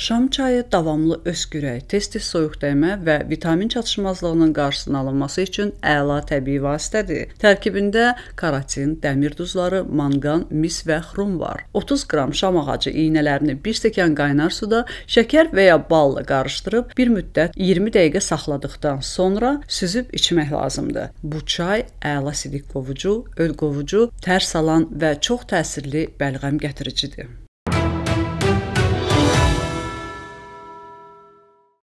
Şam çayı davamlı öskürək, tez-tez soyuq dəymə və vitamin çatışmazlığının qarşısının alınması üçün əla təbii vasitədir. Tərkibində karotin, dəmir duzları, manqan, mis və xrom var. 30 qram şam ağacı iynələrini 1 stəkan qaynar suda şəkər və ya balla qarışdırıb bir müddət 20 dəqiqə saxladıqdan sonra süzüb içmək lazımdır. Bu çay əla sidik qovucu, öd qovucu, tər salan və çox təsirli bəlğəm gətiricidir.